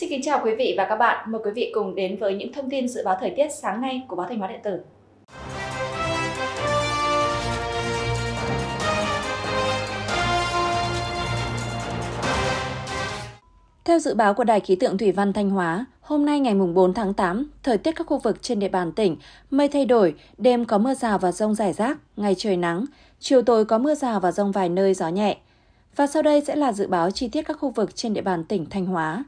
Xin kính chào quý vị và các bạn. Mời quý vị cùng đến với những thông tin dự báo thời tiết sáng nay của báo Thanh Hóa Điện tử. Theo dự báo của Đài khí tượng Thủy văn Thanh Hóa, hôm nay ngày 4 tháng 8, thời tiết các khu vực trên địa bàn tỉnh mây thay đổi, đêm có mưa rào và rông rải rác, ngày trời nắng, chiều tối có mưa rào và rông vài nơi gió nhẹ. Và sau đây sẽ là dự báo chi tiết các khu vực trên địa bàn tỉnh Thanh Hóa.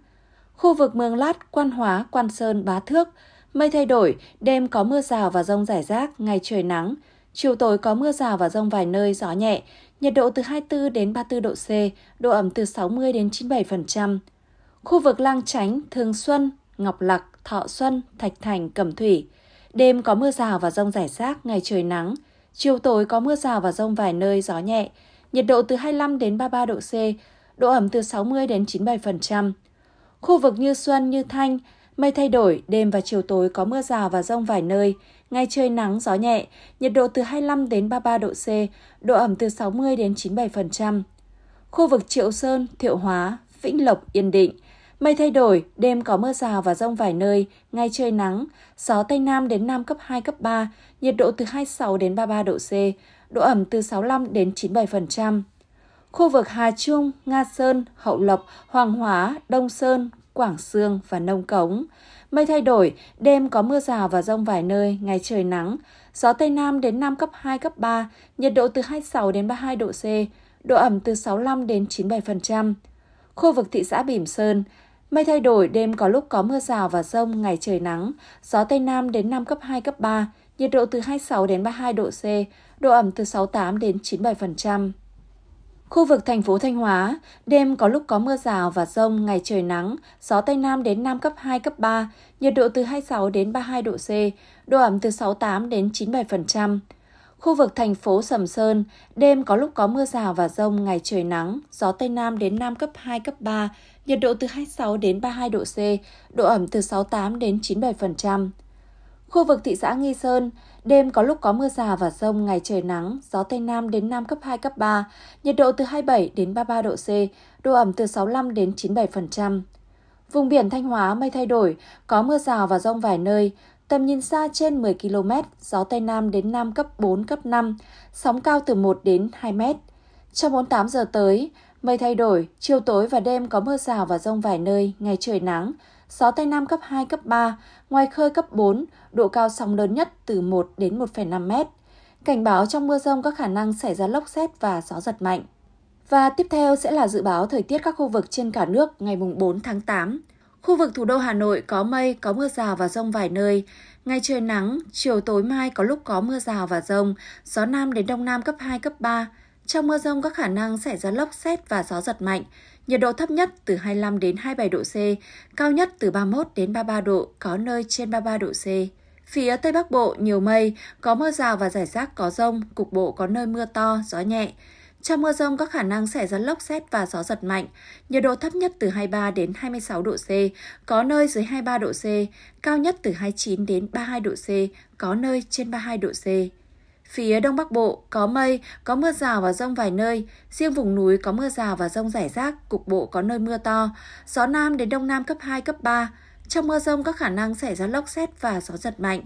Khu vực Mường Lát, Quan Hóa, Quan Sơn, Bá Thước, mây thay đổi, đêm có mưa rào và rông rải rác, ngày trời nắng. Chiều tối có mưa rào và rông vài nơi, gió nhẹ, nhiệt độ từ 24 đến 34 độ C, độ ẩm từ 60 đến 97%. Khu vực Lang Chánh, Thường Xuân, Ngọc Lặc, Thọ Xuân, Thạch Thành, Cẩm Thủy. Đêm có mưa rào và rông rải rác, ngày trời nắng. Chiều tối có mưa rào và rông vài nơi, gió nhẹ. Nhiệt độ từ 25 đến 33 độ C, độ ẩm từ 60 đến 97%. Khu vực như Xuân, như Thanh, mây thay đổi, đêm và chiều tối có mưa rào và rông vài nơi, ngày trời nắng, gió nhẹ, nhiệt độ từ 25 đến 33 độ C, độ ẩm từ 60 đến 97%. Khu vực Triệu Sơn, Thiệu Hóa, Vĩnh Lộc, Yên Định, mây thay đổi, đêm có mưa rào và rông vài nơi, ngày trời nắng, gió Tây Nam đến Nam cấp 2, cấp 3, nhiệt độ từ 26 đến 33 độ C, độ ẩm từ 65 đến 97% khu vực Hà Trung, Nga Sơn, Hậu Lộc, Hoàng Hóa, Đông Sơn, Quảng Sương và Nông Cống. Mây thay đổi, đêm có mưa rào và rông vài nơi, ngày trời nắng. Gió Tây Nam đến Nam cấp 2, cấp 3, nhiệt độ từ 26 đến 32 độ C, độ ẩm từ 65 đến 97%. Khu vực thị xã Bỉm Sơn, mây thay đổi, đêm có lúc có mưa rào và rông, ngày trời nắng. Gió Tây Nam đến Nam cấp 2, cấp 3, nhiệt độ từ 26 đến 32 độ C, độ ẩm từ 68 đến 97%. Khu vực thành phố Thanh Hóa, đêm có lúc có mưa rào và rông, ngày trời nắng, gió Tây Nam đến Nam cấp 2, cấp 3, nhiệt độ từ 26 đến 32 độ C, độ ẩm từ 68 đến 97%. Khu vực thành phố Sầm Sơn, đêm có lúc có mưa rào và rông, ngày trời nắng, gió Tây Nam đến Nam cấp 2, cấp 3, nhiệt độ từ 26 đến 32 độ C, độ ẩm từ 68 đến 97%. Khu vực thị xã Nghi Sơn, đêm có lúc có mưa rào và rông, ngày trời nắng, gió Tây Nam đến Nam cấp 2, cấp 3, nhiệt độ từ 27 đến 33 độ C, độ ẩm từ 65 đến 97%. Vùng biển Thanh Hóa mây thay đổi, có mưa rào và rông vài nơi, tầm nhìn xa trên 10 km, gió Tây Nam đến Nam cấp 4, cấp 5, sóng cao từ 1 đến 2 mét. Trong 48 giờ tới, mây thay đổi, chiều tối và đêm có mưa rào và rông vài nơi, ngày trời nắng, gió Tây Nam cấp 2, cấp 3, ngoài khơi cấp 4, độ cao sóng lớn nhất từ 1 đến 1,5 mét. Cảnh báo trong mưa rông có khả năng xảy ra lốc xét và gió giật mạnh. Và tiếp theo sẽ là dự báo thời tiết các khu vực trên cả nước ngày 4 tháng 8. Khu vực thủ đô Hà Nội có mây, có mưa rào và rông vài nơi. Ngày trời nắng, chiều tối mai có lúc có mưa rào và rông, gió Nam đến Đông Nam cấp 2, cấp 3, trong mưa rông có khả năng xảy ra lốc xét và gió giật mạnh, nhiệt độ thấp nhất từ 25 đến 27 độ C, cao nhất từ 31 đến 33 độ, có nơi trên 33 độ C. Phía Tây Bắc Bộ nhiều mây, có mưa rào và rải rác có rông, cục bộ có nơi mưa to, gió nhẹ. Trong mưa rông có khả năng xảy ra lốc xét và gió giật mạnh, nhiệt độ thấp nhất từ 23 đến 26 độ C, có nơi dưới 23 độ C, cao nhất từ 29 đến 32 độ C, có nơi trên 32 độ C. Phía Đông Bắc Bộ có mây, có mưa rào và rông vài nơi. Riêng vùng núi có mưa rào và rông rải rác, cục bộ có nơi mưa to. Gió Nam đến Đông Nam cấp 2, cấp 3. Trong mưa rông có khả năng xảy ra lốc xét và gió giật mạnh.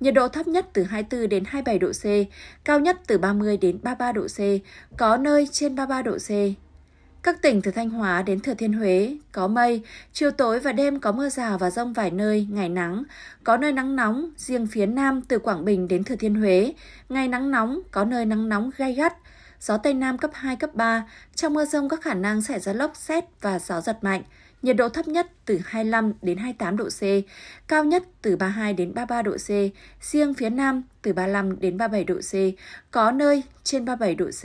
Nhiệt độ thấp nhất từ 24 đến 27 độ C, cao nhất từ 30 đến 33 độ C, có nơi trên 33 độ C. Các tỉnh từ Thanh Hóa đến Thừa Thiên Huế có mây, chiều tối và đêm có mưa rào và rông vài nơi, ngày nắng, có nơi nắng nóng, riêng phía Nam từ Quảng Bình đến Thừa Thiên Huế, ngày nắng nóng, có nơi nắng nóng gai gắt, gió Tây Nam cấp 2, cấp 3, trong mưa rông có khả năng xảy ra lốc xét và gió giật mạnh, nhiệt độ thấp nhất từ 25 đến 28 độ C, cao nhất từ 32 đến 33 độ C, riêng phía Nam từ 35 đến 37 độ C, có nơi trên 37 độ C.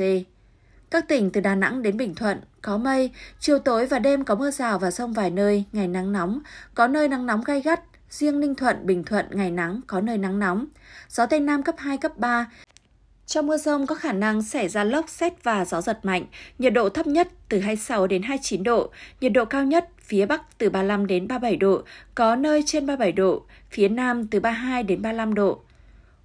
Các tỉnh từ Đà Nẵng đến Bình Thuận có mây, chiều tối và đêm có mưa rào và rông vài nơi, ngày nắng nóng, có nơi nắng nóng gai gắt, riêng Ninh Thuận, Bình Thuận ngày nắng, có nơi nắng nóng. Gió Tây Nam cấp 2, cấp 3. Trong mưa rông có khả năng xảy ra lốc, xét và gió giật mạnh, nhiệt độ thấp nhất từ 26 đến 29 độ, nhiệt độ cao nhất phía Bắc từ 35 đến 37 độ, có nơi trên 37 độ, phía Nam từ 32 đến 35 độ.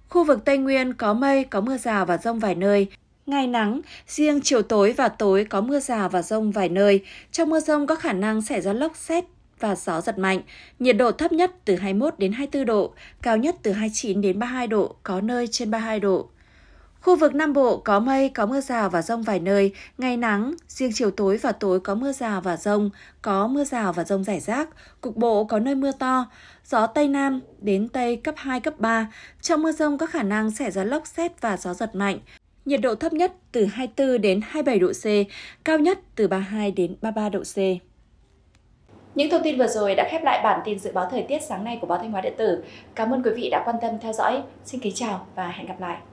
Khu vực Tây Nguyên có mây, có mưa rào và rông vài nơi, Ngày nắng, riêng chiều tối và tối có mưa rào và rông vài nơi. Trong mưa rông có khả năng xảy ra lốc xét và gió giật mạnh. Nhiệt độ thấp nhất từ 21 đến 24 độ, cao nhất từ 29 đến 32 độ, có nơi trên 32 độ. Khu vực Nam Bộ có mây, có mưa rào và rông vài nơi, ngày nắng, riêng chiều tối và tối có mưa rào và rông, có mưa rào và rông rải rác, cục bộ có nơi mưa to, gió Tây Nam đến Tây cấp 2, cấp 3. Trong mưa rông có khả năng xảy ra lốc xét và gió giật mạnh, Nhiệt độ thấp nhất từ 24 đến 27 độ C, cao nhất từ 32 đến 33 độ C. Những thông tin vừa rồi đã khép lại bản tin dự báo thời tiết sáng nay của báo Thanh Hóa Điện tử. Cảm ơn quý vị đã quan tâm theo dõi. Xin kính chào và hẹn gặp lại.